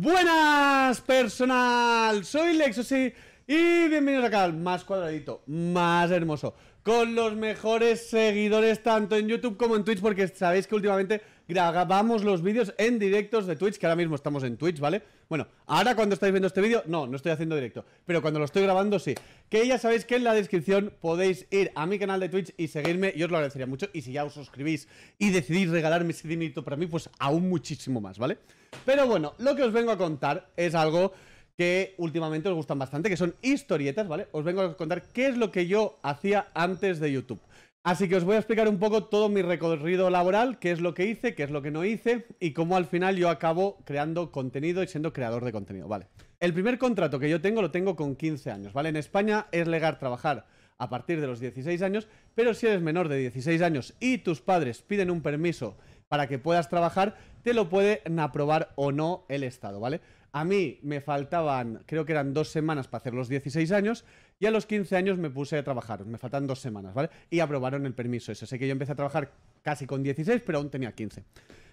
Buenas personal, soy Lexosi y bienvenidos al canal más cuadradito, más hermoso, con los mejores seguidores tanto en YouTube como en Twitch porque sabéis que últimamente grabamos los vídeos en directos de Twitch, que ahora mismo estamos en Twitch, ¿vale? Bueno, ahora cuando estáis viendo este vídeo, no, no estoy haciendo directo, pero cuando lo estoy grabando sí. Que ya sabéis que en la descripción podéis ir a mi canal de Twitch y seguirme, yo os lo agradecería mucho. Y si ya os suscribís y decidís regalarme ese dinero para mí, pues aún muchísimo más, ¿vale? Pero bueno, lo que os vengo a contar es algo que últimamente os gustan bastante, que son historietas, ¿vale? Os vengo a contar qué es lo que yo hacía antes de YouTube. Así que os voy a explicar un poco todo mi recorrido laboral, qué es lo que hice, qué es lo que no hice y cómo al final yo acabo creando contenido y siendo creador de contenido, ¿vale? El primer contrato que yo tengo lo tengo con 15 años, ¿vale? En España es legal trabajar a partir de los 16 años, pero si eres menor de 16 años y tus padres piden un permiso para que puedas trabajar, te lo pueden aprobar o no el Estado, ¿vale? A mí me faltaban, creo que eran dos semanas para hacer los 16 años y a los 15 años me puse a trabajar, me faltan dos semanas, ¿vale? Y aprobaron el permiso ese, sé que yo empecé a trabajar casi con 16, pero aún tenía 15.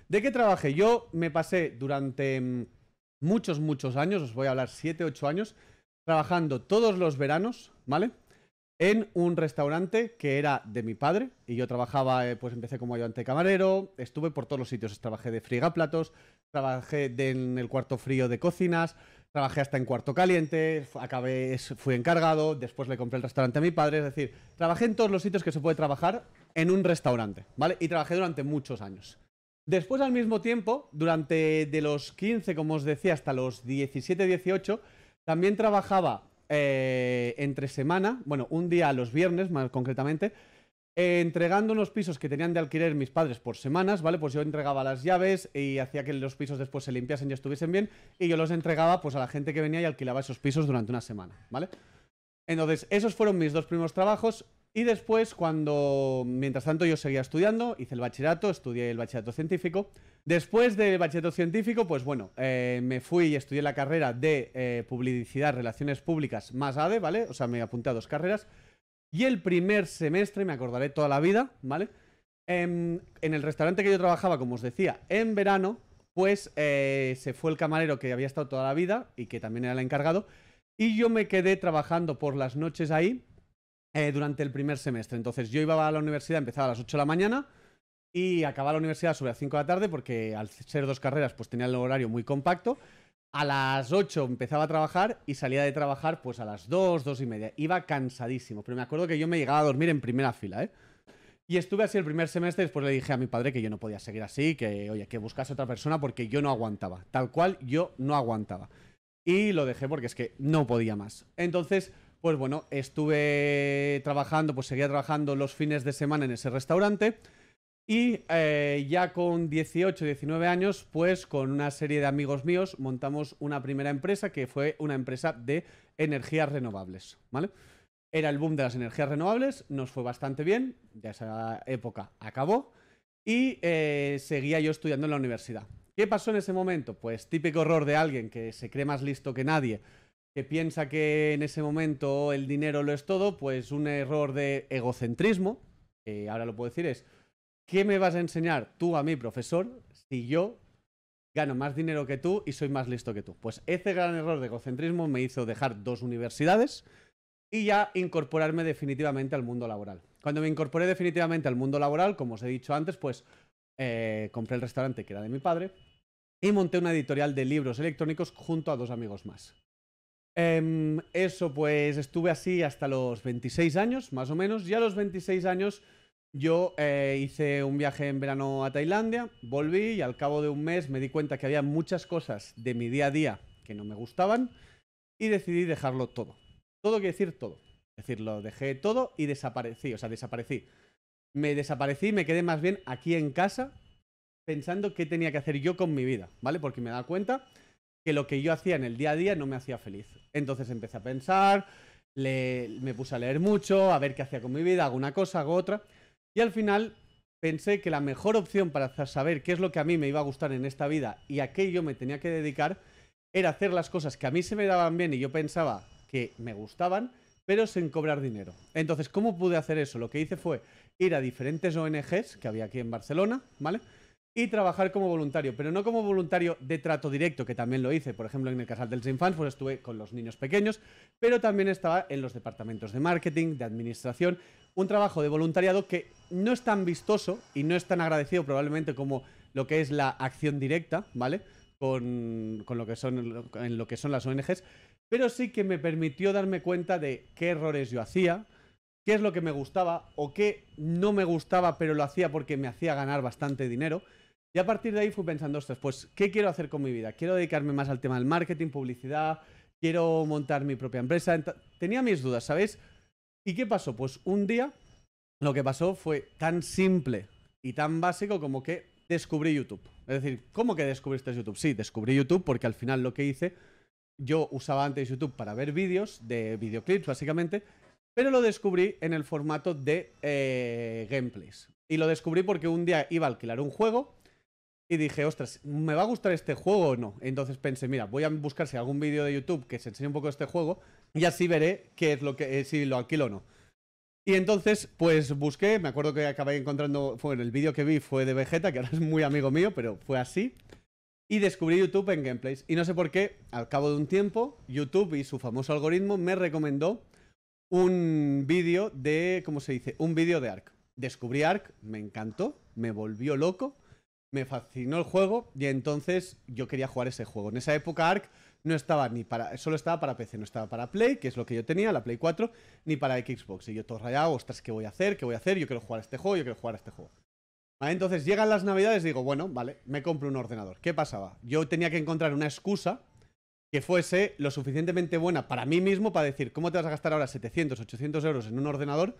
¿De qué trabajé? Yo me pasé durante mm, muchos, muchos años, os voy a hablar 7, 8 años, trabajando todos los veranos, ¿vale? en un restaurante que era de mi padre y yo trabajaba, eh, pues empecé como ayudante camarero, estuve por todos los sitios, trabajé de frigaplatos, trabajé en el cuarto frío de cocinas, trabajé hasta en cuarto caliente, acabé, fui encargado, después le compré el restaurante a mi padre, es decir, trabajé en todos los sitios que se puede trabajar en un restaurante, ¿vale? Y trabajé durante muchos años. Después, al mismo tiempo, durante de los 15, como os decía, hasta los 17, 18, también trabajaba eh, entre semana, bueno, un día los viernes más concretamente, eh, entregando unos pisos que tenían de alquiler mis padres por semanas, ¿vale? Pues yo entregaba las llaves y hacía que los pisos después se limpiasen y estuviesen bien, y yo los entregaba pues a la gente que venía y alquilaba esos pisos durante una semana, ¿vale? Entonces, esos fueron mis dos primeros trabajos. Y después, cuando, mientras tanto, yo seguía estudiando, hice el bachillerato, estudié el bachillerato científico. Después del bachillerato científico, pues bueno, eh, me fui y estudié la carrera de eh, publicidad, relaciones públicas más ADE, ¿vale? O sea, me apunté a dos carreras. Y el primer semestre, me acordaré toda la vida, ¿vale? Em, en, el restaurante que yo trabajaba, como os decía, en verano, pues eh, se fue el camarero que había estado toda la vida y que también era el encargado. Y yo me quedé trabajando por las noches ahí eh, durante el primer semestre. Entonces yo iba a la universidad, empezaba a las 8 de la mañana y acababa la universidad sobre las 5 de la tarde porque al ser dos carreras pues tenía el horario muy compacto. A las 8 empezaba a trabajar y salía de trabajar pues a las 2, 2 y media. Iba cansadísimo, pero me acuerdo que yo me llegaba a dormir en primera fila, ¿eh? Y estuve así el primer semestre, después le dije a mi padre que yo no podía seguir así, que oye, que buscase otra persona porque yo no aguantaba. Tal cual, yo no aguantaba. Y lo dejé porque es que no podía más. Entonces, pues bueno, estuve trabajando, pues seguía trabajando los fines de semana en ese restaurante. Y eh, ya con 18, 19 años, pues con una serie de amigos míos montamos una primera empresa que fue una empresa de energías renovables, ¿vale? Era el boom de las energías renovables, nos fue bastante bien, ya esa época acabó, y eh, seguía yo estudiando en la universidad. ¿Qué pasó en ese momento? Pues típico error de alguien que se cree más listo que nadie, que piensa que en ese momento el dinero lo es todo, pues un error de egocentrismo, que ahora lo puedo decir, es, ¿qué me vas a enseñar tú a mí, profesor, si yo gano más dinero que tú y soy más listo que tú? Pues ese gran error de egocentrismo me hizo dejar dos universidades y ya incorporarme definitivamente al mundo laboral. Cuando me incorporé definitivamente al mundo laboral, como os he dicho antes, pues eh, compré el restaurante que era de mi padre y monté una editorial de libros electrónicos junto a dos amigos más. Em, eso, pues estuve así hasta los 26 años, más o menos. Ya a los 26 años yo eh, hice un viaje en verano a Tailandia, volví y al cabo de un mes me di cuenta que había muchas cosas de mi día a día que no me gustaban y decidí dejarlo todo. Todo quiere decir todo. Es decir, lo dejé todo y desaparecí, o sea, desaparecí. Me desaparecí, me quedé más bien aquí en casa pensando qué tenía que hacer yo con mi vida, ¿vale? Porque me da cuenta que lo que yo hacía en el día a día no me hacía feliz. Entonces empecé a pensar, le, me puse a leer mucho, a ver qué hacía con mi vida, hago una cosa, hago otra. Y al final pensé que la mejor opción para saber qué es lo que a mí me iba a gustar en esta vida y a qué yo me tenía que dedicar era hacer las cosas que a mí se me daban bien y yo pensaba que me gustaban, pero sin cobrar dinero. Entonces, ¿cómo pude hacer eso? Lo que hice fue ir a diferentes ONGs que había aquí en Barcelona, ¿vale? y trabajar como voluntario, pero no como voluntario de trato directo, que también lo hice, por ejemplo, en el Casal del Infants, pues estuve con los niños pequeños, pero también estaba en los departamentos de marketing, de administración, un trabajo de voluntariado que no es tan vistoso y no es tan agradecido probablemente como lo que es la acción directa, ¿vale? Con, lo que son, en lo que son las ONGs, pero sí que me permitió darme cuenta de qué errores yo hacía, qué es lo que me gustaba o qué no me gustaba, pero lo hacía porque me hacía ganar bastante dinero y a partir de ahí fui pensando, ostras, pues, ¿qué quiero hacer con mi vida? Quiero dedicarme más al tema del marketing, publicidad, quiero montar mi propia empresa. Tenía mis dudas, ¿sabéis? ¿Y qué pasó? Pues un día lo que pasó fue tan simple y tan básico como que descubrí YouTube. Es decir, ¿cómo que descubriste YouTube? Sí, descubrí YouTube porque al final lo que hice, yo usaba antes YouTube para ver vídeos de videoclips, básicamente, pero lo descubrí en el formato de eh, gameplays. Y lo descubrí porque un día iba a alquilar un juego y dije, ostras, ¿me va a gustar este juego o no? Entonces pensé, mira, voy a buscarse algún vídeo de YouTube que se enseñe un poco este juego y así veré qué es lo que, eh, si lo alquilo o no. Y entonces, pues busqué, me acuerdo que acabé encontrando, fue bueno, el vídeo que vi fue de Vegeta, que ahora es muy amigo mío, pero fue así. Y descubrí YouTube en gameplays. Y no sé por qué, al cabo de un tiempo, YouTube y su famoso algoritmo me recomendó un vídeo de, ¿cómo se dice? Un vídeo de Ark. Descubrí Ark, me encantó, me volvió loco me fascinó el juego y entonces yo quería jugar ese juego. En esa época Ark no estaba ni para, solo estaba para PC, no estaba para Play, que es lo que yo tenía, la Play 4, ni para Xbox. Y yo todo rayado, ostras, ¿qué voy a hacer? ¿Qué voy a hacer? Yo quiero jugar este juego, yo quiero jugar este juego. entonces llegan las navidades y digo, bueno, vale, me compro un ordenador. ¿Qué pasaba? Yo tenía que encontrar una excusa que fuese lo suficientemente buena para mí mismo para decir, ¿cómo te vas a gastar ahora 700, 800 euros en un ordenador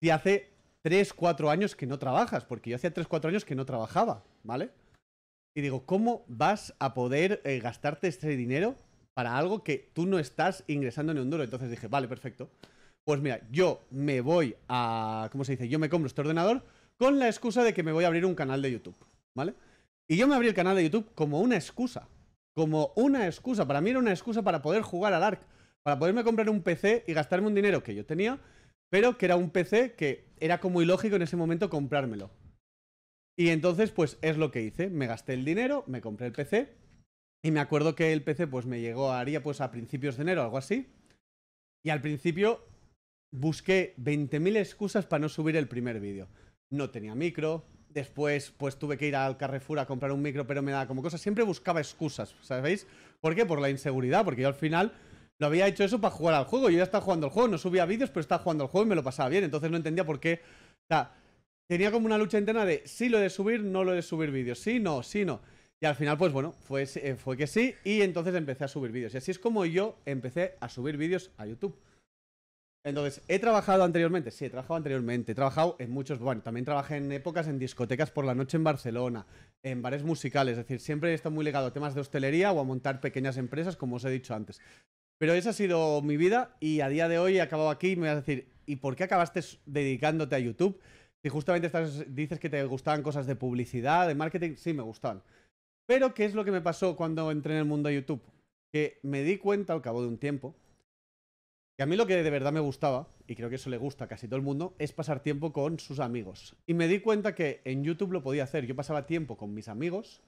si hace 3, 4 años que no trabajas, porque yo hacía 3, 4 años que no trabajaba, ¿vale? Y digo, ¿cómo vas a poder eh, gastarte este dinero para algo que tú no estás ingresando ni un duro? Entonces dije, vale, perfecto. Pues mira, yo me voy a. ¿Cómo se dice? Yo me compro este ordenador con la excusa de que me voy a abrir un canal de YouTube, ¿vale? Y yo me abrí el canal de YouTube como una excusa. Como una excusa. Para mí era una excusa para poder jugar al ARC. Para poderme comprar un PC y gastarme un dinero que yo tenía pero que era un PC que era como ilógico en ese momento comprármelo. Y entonces, pues es lo que hice. Me gasté el dinero, me compré el PC. Y me acuerdo que el PC, pues me llegó, a haría pues a principios de enero, algo así. Y al principio busqué 20.000 excusas para no subir el primer vídeo. No tenía micro. Después, pues tuve que ir al Carrefour a comprar un micro, pero me daba como cosa. Siempre buscaba excusas, ¿sabéis? ¿Por qué? Por la inseguridad, porque yo al final lo había hecho eso para jugar al juego. Yo ya estaba jugando al juego, no subía vídeos, pero estaba jugando al juego y me lo pasaba bien. Entonces no entendía por qué. O sea, tenía como una lucha interna de si lo de subir, no lo de subir vídeos. Sí, no, sí, no. Y al final, pues bueno, fue, eh, fue que sí. Y entonces empecé a subir vídeos. Y así es como yo empecé a subir vídeos a YouTube. Entonces, ¿he trabajado anteriormente? Sí, he trabajado anteriormente. He trabajado en muchos. Bueno, también trabajé en épocas en discotecas por la noche en Barcelona, en bares musicales. Es decir, siempre he estado muy ligado a temas de hostelería o a montar pequeñas empresas, como os he dicho antes. Pero esa ha sido mi vida y a día de hoy he acabado aquí y me vas a decir, ¿y por qué acabaste dedicándote a YouTube? Si justamente estás, dices que te gustaban cosas de publicidad, de marketing, sí me gustaban. Pero ¿qué es lo que me pasó cuando entré en el mundo de YouTube? Que me di cuenta al cabo de un tiempo que a mí lo que de verdad me gustaba, y creo que eso le gusta a casi todo el mundo, es pasar tiempo con sus amigos. Y me di cuenta que en YouTube lo podía hacer. Yo pasaba tiempo con mis amigos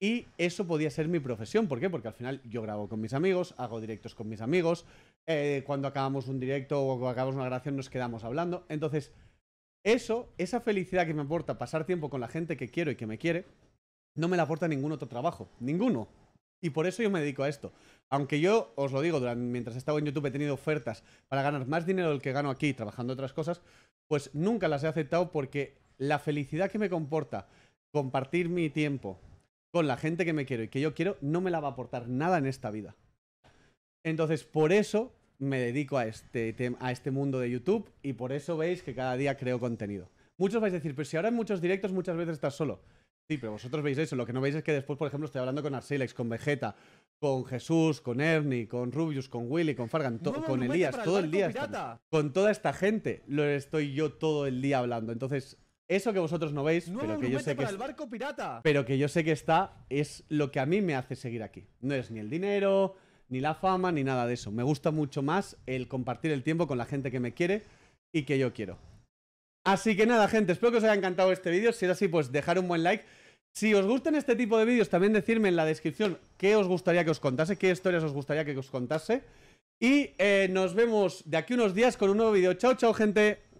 y eso podía ser mi profesión. ¿Por qué? Porque al final yo grabo con mis amigos, hago directos con mis amigos. Eh, cuando acabamos un directo o cuando acabamos una grabación nos quedamos hablando. Entonces, eso, esa felicidad que me aporta pasar tiempo con la gente que quiero y que me quiere, no me la aporta ningún otro trabajo. Ninguno. Y por eso yo me dedico a esto. Aunque yo, os lo digo, durante, mientras he estado en YouTube he tenido ofertas para ganar más dinero del que gano aquí trabajando otras cosas, pues nunca las he aceptado porque la felicidad que me comporta compartir mi tiempo con la gente que me quiero y que yo quiero, no me la va a aportar nada en esta vida. Entonces, por eso me dedico a este, a este mundo de YouTube y por eso veis que cada día creo contenido. Muchos vais a decir, pero si ahora en muchos directos muchas veces estás solo. Sí, pero vosotros veis eso. Lo que no veis es que después, por ejemplo, estoy hablando con Arsilex, con Vegeta, con Jesús, con Ernie, con Rubius, con Willy, con Fargan, con Elías, todo el día. con toda esta gente lo estoy yo todo el día hablando. Entonces, eso que vosotros no veis, pero que yo sé que. el barco pirata. Pero que yo sé que está, es lo que a mí me hace seguir aquí. No es ni el dinero, ni la fama, ni nada de eso. Me gusta mucho más el compartir el tiempo con la gente que me quiere y que yo quiero. Así que nada, gente, espero que os haya encantado este vídeo. Si es así, pues dejar un buen like. Si os gustan este tipo de vídeos, también decirme en la descripción qué os gustaría que os contase, qué historias os gustaría que os contase. Y eh, nos vemos de aquí unos días con un nuevo vídeo. Chao, chao, gente.